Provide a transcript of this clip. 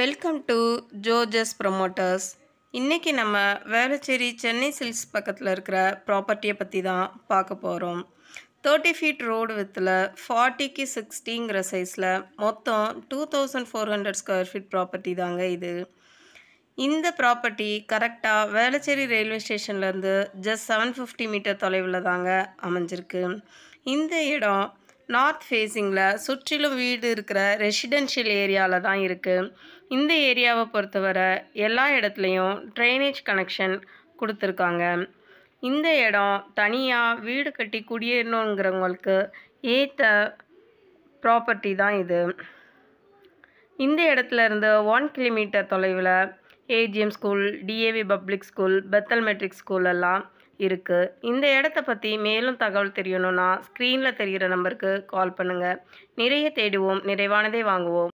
welcome to ஜோஜஸ் promoters இன்றைக்கி நம்ம Velachery Chennai silks பக்கத்தில் இருக்கிற ப்ராப்பர்ட்டியை பற்றி தான் பார்க்க போகிறோம் தேர்ட்டி ஃபீட் ரோடு வித்தில் ஃபார்ட்டிக்கு சிக்ஸ்டிங்கிற சைஸில் மொத்தம் two thousand four hundred square feet property தாங்க இது இந்த ப்ராப்பர்ட்டி கரெக்டாக வேளச்சேரி ரயில்வே ஸ்டேஷன்லேருந்து ஜஸ்ட் செவன் ஃபிஃப்டி மீட்டர் தொலைவில் தாங்க அமைஞ்சிருக்கு இந்த இடம் நார்த் ஃபேஸிங்கில் சுற்றிலும் வீடு இருக்கிற ரெசிடென்ஷியல் ஏரியாவில் தான் இருக்குது இந்த ஏரியாவை பொறுத்தவரை எல்லா இடத்துலையும் ட்ரைனேஜ் கனெக்ஷன் கொடுத்துருக்காங்க இந்த இடம் தனியாக வீடு கட்டி குடியேறணுங்கிறவங்களுக்கு ஏற்ற ப்ராப்பர்ட்டி தான் இது இந்த இடத்துல இருந்து ஒன் கிலோமீட்டர் தொலைவில் AGM school DAV public school Bethel matric school எல்லாம் இருக்குது இந்த இடத்த பற்றி மேலும் தகவல் தெரியணும்னா ஸ்க்ரீனில் தெரிகிற நம்பருக்கு கால் பண்ணுங்கள் நிறைய தேடுவோம் நிறைவானதை வாங்குவோம்